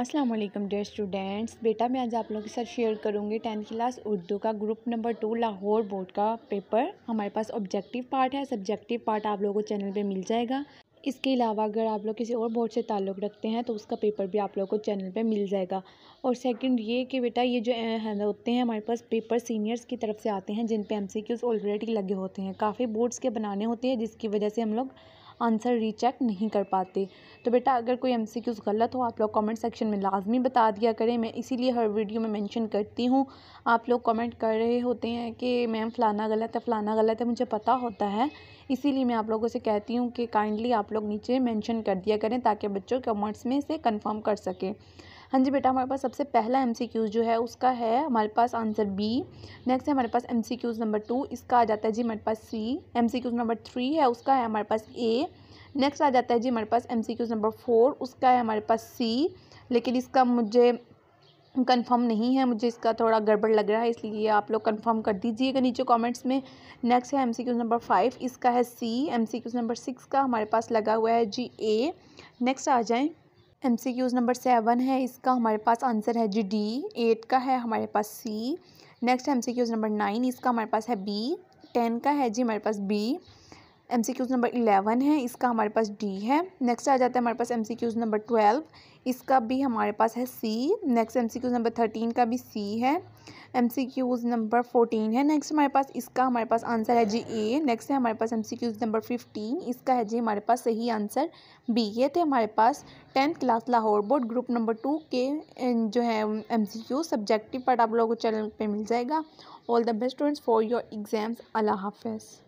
अस्सलाम वालेकुम dear students बेटा मैं आज आप लोगों के साथ शेयर करूंगी टेंथ क्लास उर्दू का group number two Lahore board का पेपर हमारे पास ऑब्जेक्टिव पार्ट है सब्जेक्टिव पार्ट आप लोगों को चैनल पे मिल जाएगा इसके अलावा अगर आप लोग किसी और बोर्ड से ताल्लुक़ रखते हैं तो उसका पेपर भी आप लोग को चैनल पे मिल जाएगा और सेकंड ये कि बेटा ये जो होते हैं हमारे पास पेपर सीनियर्स की तरफ से आते हैं जिन पे एमसीक्यूज़ ऑलरेडी लगे होते हैं काफ़ी बोर्ड्स के बनाने होते हैं जिसकी वजह से हम लोग आंसर रीचेक नहीं कर पाते तो बेटा अगर कोई एम सी क्यूज़ गलत हो आप लोग कमेंट सेक्शन में लाजमी बता दिया करें मैं इसीलिए हर वीडियो में मेंशन करती हूँ आप लोग कमेंट कर रहे होते हैं कि मैम फ़लाना गलत है फ़लाना गलत है मुझे पता होता है इसीलिए मैं आप लोगों से कहती हूँ कि काइंडली आप लोग नीचे मेंशन कर दिया करें ताकि बच्चों कमेंट्स में से कंफर्म कर सकें हाँ जी बेटा हमारे पास सबसे पहला एम जो है उसका है हमारे पास आंसर बी नेक्स्ट है हमारे पास एम नंबर टू इसका आ जाता है जी हमारे पास सी एम नंबर थ्री है उसका है हमारे पास ए नेक्स्ट आ जाता है जी हमारे पास एम नंबर फोर उसका है हमारे पास सी लेकिन इसका मुझे कंफर्म नहीं है मुझे इसका थोड़ा गड़बड़ लग रहा है इसलिए आप लोग कंफर्म कर दीजिएगा नीचे कमेंट्स में नेक्स्ट है एमसीक्यू नंबर फाइव इसका है सी एमसीक्यू नंबर सिक्स का हमारे पास लगा हुआ है जी ए नेक्स्ट आ जाएं M C Qs number seven है इसका हमारे पास आंसर है जी डी एट का है हमारे पास C next M C Qs number nine इसका हमारे पास है बी टेन का है जी हमारे पास B M C Qs number eleven है इसका हमारे पास डी है नेक्स्ट आ जाता है हमारे पास M C Qs number twelve इसका भी हमारे पास है C next M C Qs number thirteen का भी सी है M C Qs number fourteen है नेक्स्ट हमारे पास इसका हमारे पास आंसर है जी ए नेक्स्ट है हमारे पास M C Qs number fifteen इसका है जी हमारे पास सही आंसर बी ये थे हमारे पास tenth class Lahore board group number two के अं, जो है M C Q subjective part आप लोगों को चैनल पर मिल जाएगा all the best students for your exams Allah half